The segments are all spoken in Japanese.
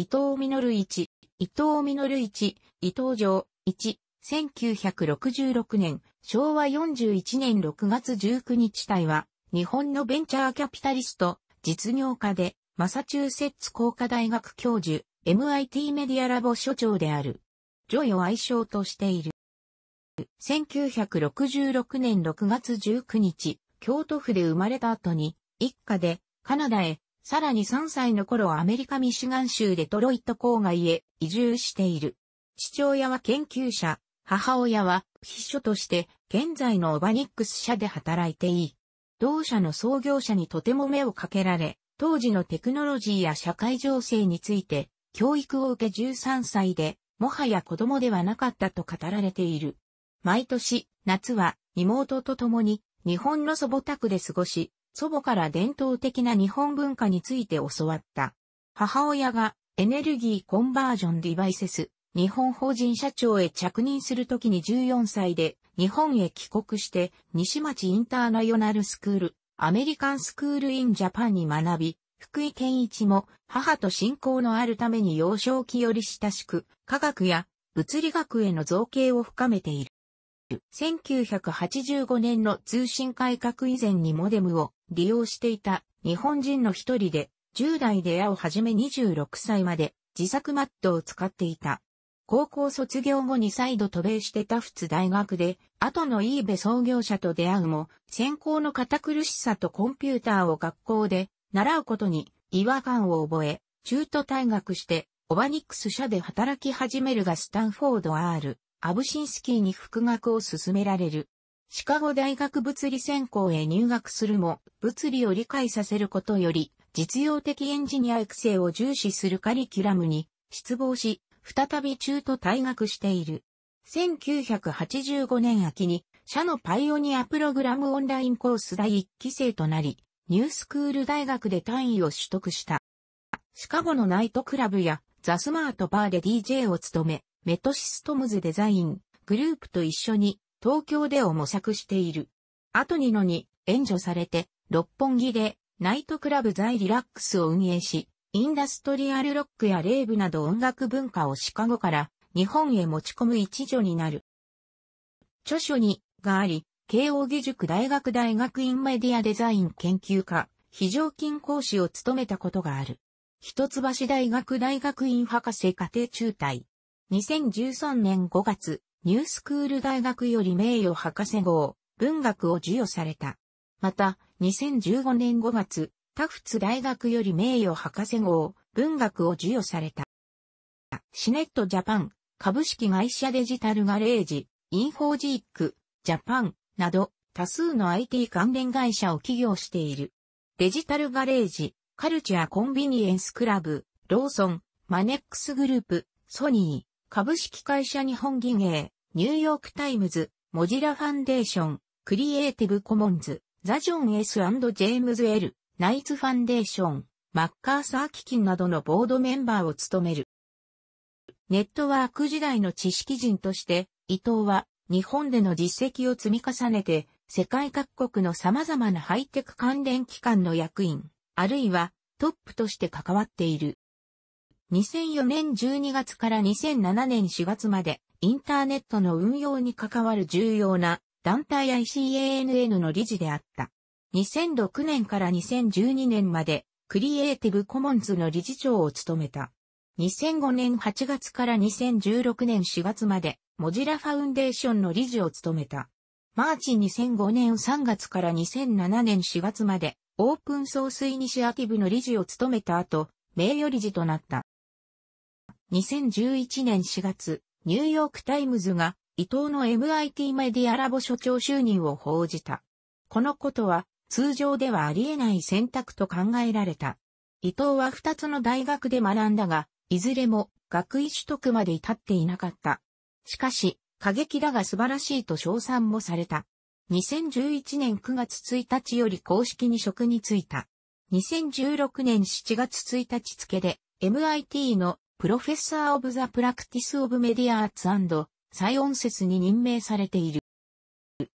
伊藤実一、伊藤実一、伊藤城、一、1966年、昭和41年6月19日隊は、日本のベンチャーキャピタリスト、実業家で、マサチューセッツ工科大学教授、MIT メディアラボ所長である。ジョイを愛称としている。1966年6月19日、京都府で生まれた後に、一家でカナダへさらに3歳の頃アメリカミシガン州デトロイト郊外へ移住している。父親は研究者、母親は秘書として現在のオバニックス社で働いていい。同社の創業者にとても目をかけられ、当時のテクノロジーや社会情勢について教育を受け13歳で、もはや子供ではなかったと語られている。毎年、夏は妹と共に日本の祖母宅で過ごし、祖母から伝統的な日本文化について教わった。母親がエネルギーコンバージョンディバイセス、日本法人社長へ着任するときに14歳で日本へ帰国して西町インターナショナルスクール、アメリカンスクールインジャパンに学び、福井健一も母と信仰のあるために幼少期より親しく、科学や物理学への造形を深めている。1985年の通信改革以前にモデムを利用していた日本人の一人で、10代で矢をはじめ26歳まで自作マットを使っていた。高校卒業後に再度渡米してタフツ大学で、後のイーベ創業者と出会うも、専攻の堅苦しさとコンピューターを学校で習うことに違和感を覚え、中途退学して、オバニックス社で働き始めるがスタンフォード R アブシンスキーに復学を勧められる。シカゴ大学物理専攻へ入学するも、物理を理解させることより、実用的エンジニア育成を重視するカリキュラムに失望し、再び中途退学している。1985年秋に、社のパイオニアプログラムオンラインコース第1期生となり、ニュースクール大学で単位を取得した。シカゴのナイトクラブやザスマートバーで DJ を務め、メトシストムズデザイン、グループと一緒に東京でを模索している。後にのに援助されて、六本木でナイトクラブザイリラックスを運営し、インダストリアルロックやレイブなど音楽文化をシカゴから日本へ持ち込む一助になる。著書に、があり、慶応義塾大学大学院メディアデザイン研究科、非常勤講師を務めたことがある。一橋大学大学院博士課程中退。2013年5月、ニュースクール大学より名誉博士号、文学を授与された。また、2015年5月、タフツ大学より名誉博士号、文学を授与された。シネットジャパン、株式会社デジタルガレージ、インフォジック、ジャパン、など、多数の IT 関連会社を起業している。デジタルガレージ、カルチャーコンビニエンスクラブ、ローソン、マネックスグループ、ソニー。株式会社日本銀営、ニューヨークタイムズ、モジラファンデーション、クリエイティブコモンズ、ザジョン S& ジェームズ L、ナイツファンデーション、マッカーサー基金などのボードメンバーを務める。ネットワーク時代の知識人として、伊藤は日本での実績を積み重ねて、世界各国の様々なハイテク関連機関の役員、あるいはトップとして関わっている。2004年12月から2007年4月まで、インターネットの運用に関わる重要な団体 ICANN の理事であった。2006年から2012年まで、クリエイティブコモンズの理事長を務めた。2005年8月から2016年4月まで、モジラファウンデーションの理事を務めた。マーチ2005年3月から2007年4月まで、オープンソースイニシアティブの理事を務めた後、名誉理事となった。2011年4月、ニューヨークタイムズが伊藤の MIT メディアラボ所長就任を報じた。このことは通常ではありえない選択と考えられた。伊藤は2つの大学で学んだが、いずれも学位取得まで至っていなかった。しかし、過激だが素晴らしいと称賛もされた。2011年9月1日より公式に職に就いた。2016年7月1日付で MIT のプロフェッサー・オブ・ザ・プラクティス・オブ・メディア・アーツアンド・サイオン説に任命されている。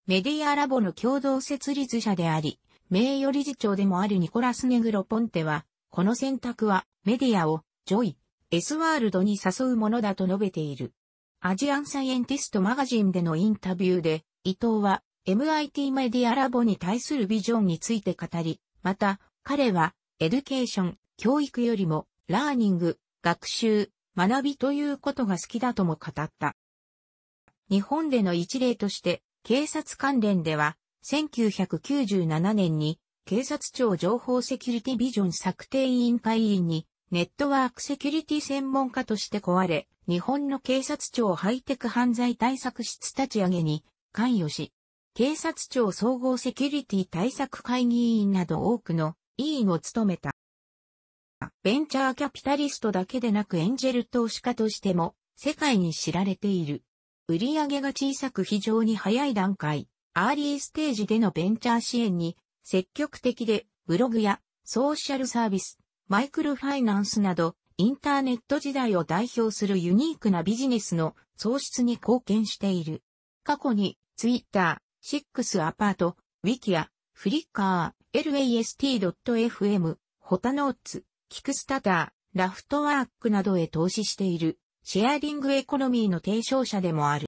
メディアラボの共同設立者であり、名誉理事長でもあるニコラス・ネグロ・ポンテは、この選択はメディアをジョイ、S ワールドに誘うものだと述べている。アジアンサイエンティストマガジンでのインタビューで、伊藤は MIT メディアラボに対するビジョンについて語り、また、彼は、エデュケーション、教育よりも、ラーニング、学習、学びということが好きだとも語った。日本での一例として、警察関連では、1997年に、警察庁情報セキュリティビジョン策定委員会委員に、ネットワークセキュリティ専門家として壊れ、日本の警察庁ハイテク犯罪対策室立ち上げに関与し、警察庁総合セキュリティ対策会議委員など多くの委員を務めた。ベンチャーキャピタリストだけでなくエンジェル投資家としても世界に知られている。売上が小さく非常に早い段階、アーリーステージでのベンチャー支援に積極的でブログやソーシャルサービス、マイクロファイナンスなどインターネット時代を代表するユニークなビジネスの創出に貢献している。過去にツイッター、シックスアパート、ウィキア、フリッカー、last.fm、ホタノーツ、キクスタター、ラフトワークなどへ投資している、シェアリングエコノミーの提唱者でもある。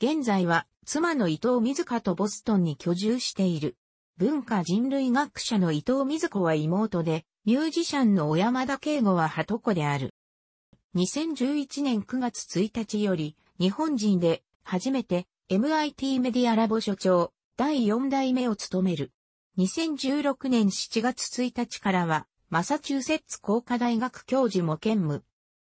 現在は、妻の伊藤瑞香とボストンに居住している。文化人類学者の伊藤瑞子は妹で、ミュージシャンの小山田圭吾は鳩子である。2011年9月1日より、日本人で、初めて、MIT メディアラボ所長、第4代目を務める。2016年7月1日からは、マサチューセッツ工科大学教授も兼務。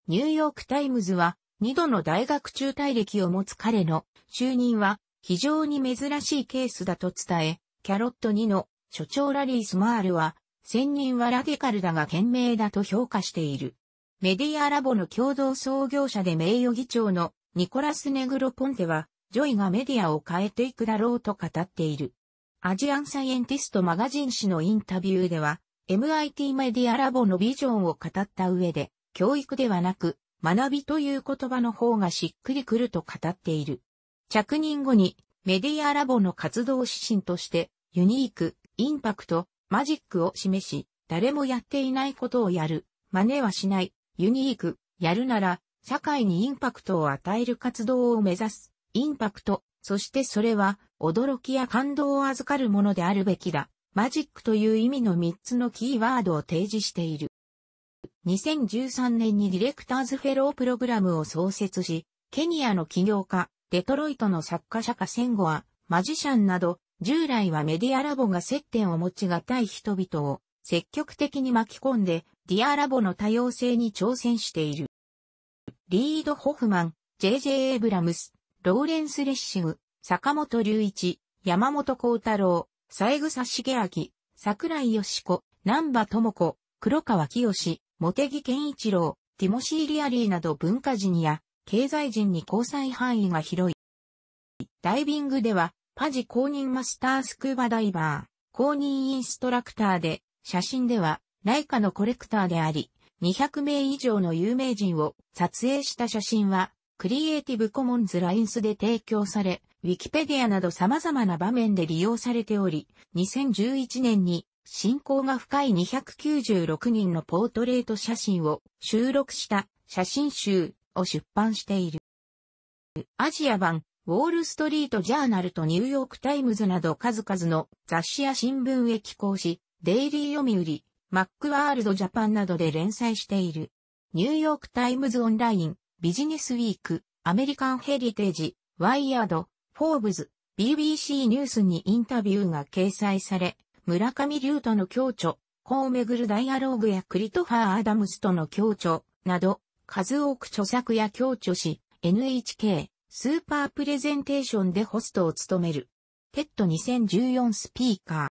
ニューヨークタイムズは、二度の大学中退歴を持つ彼の就任は非常に珍しいケースだと伝え、キャロット2の所長ラリー・スマールは、専任はラディカルだが賢明だと評価している。メディアラボの共同創業者で名誉議長のニコラス・ネグロ・ポンテは、ジョイがメディアを変えていくだろうと語っている。アジアンサイエンティストマガジン誌のインタビューでは、MIT メディアラボのビジョンを語った上で、教育ではなく、学びという言葉の方がしっくりくると語っている。着任後に、メディアラボの活動指針として、ユニーク、インパクト、マジックを示し、誰もやっていないことをやる、真似はしない、ユニーク、やるなら、社会にインパクトを与える活動を目指す、インパクト、そしてそれは、驚きや感動を預かるものであるべきだ。マジックという意味の3つのキーワードを提示している。2013年にディレクターズフェロープログラムを創設し、ケニアの起業家、デトロイトの作家釈迦戦後は、マジシャンなど、従来はメディアラボが接点を持ちがたい人々を積極的に巻き込んで、ディアラボの多様性に挑戦している。リード・ホフマン、J.J. エイブラムス、ローレンス・レッシング、坂本隆一、山本幸太郎、三枝茂明、桜井よし子、南波智子、黒川清、茂木健一郎、ティモシー・リアリーなど文化人や経済人に交際範囲が広い。ダイビングでは、パジ公認マスタースクーバダイバー、公認インストラクターで、写真では、内科のコレクターであり、200名以上の有名人を撮影した写真は、クリエイティブコモンズラインスで提供され、ウィキペディアなど様々な場面で利用されており、2011年に信仰が深い296人のポートレート写真を収録した写真集を出版している。アジア版、ウォールストリートジャーナルとニューヨークタイムズなど数々の雑誌や新聞へ寄稿し、デイリー読売、マックワールドジャパンなどで連載している。ニューヨークタイムズオンライン、ビジネスウィーク、アメリカンヘリテージ、ワイヤード、フォーブズ、BBC ニュースにインタビューが掲載され、村上龍との共著、子をめぐるダイアローグやクリトファー・アダムスとの共著、など、数多く著作や共著し、NHK、スーパープレゼンテーションでホストを務める。テッド2014スピーカ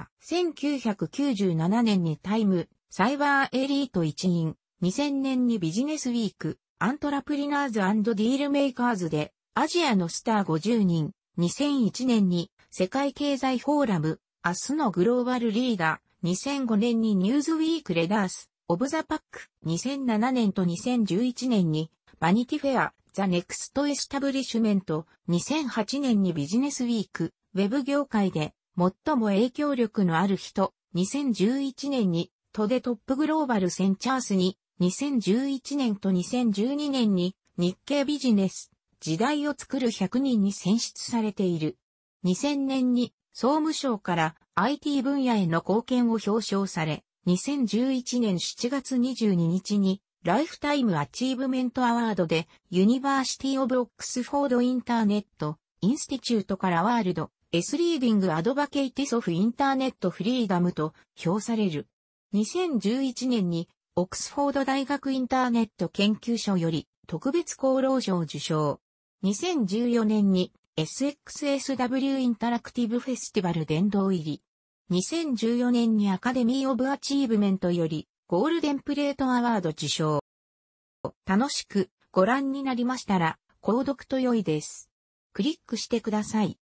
ー。1997年にタイム、サイバーエリート一員、2000年にビジネスウィーク、アントラプリナーズディールメーカーズで、アジアのスター50人、2001年に世界経済フォーラム、明日のグローバルリーダー、2005年にニューズウィークレダース、オブザパック、2007年と2011年にバニティフェア、ザネクストエスタブリッシュメント、2008年にビジネスウィーク、ウェブ業界で最も影響力のある人、2011年にトデトップグローバルセンチャースに、2011年と2012年に日経ビジネス時代を作る100人に選出されている。2000年に総務省から IT 分野への貢献を表彰され、2011年7月22日にライフタイムアチーブメントアワードでユニバーシティオブオックスフォードインターネットインスティチュートからワールド S リーディングアドバケイティソフインターネットフリーダムと評される。2011年にオックスフォード大学インターネット研究所より特別功労賞受賞。2014年に SXSW インタラクティブフェスティバル殿堂入り。2014年にアカデミー・オブ・アチーブメントよりゴールデンプレートアワード受賞。楽しくご覧になりましたら、購読と良いです。クリックしてください。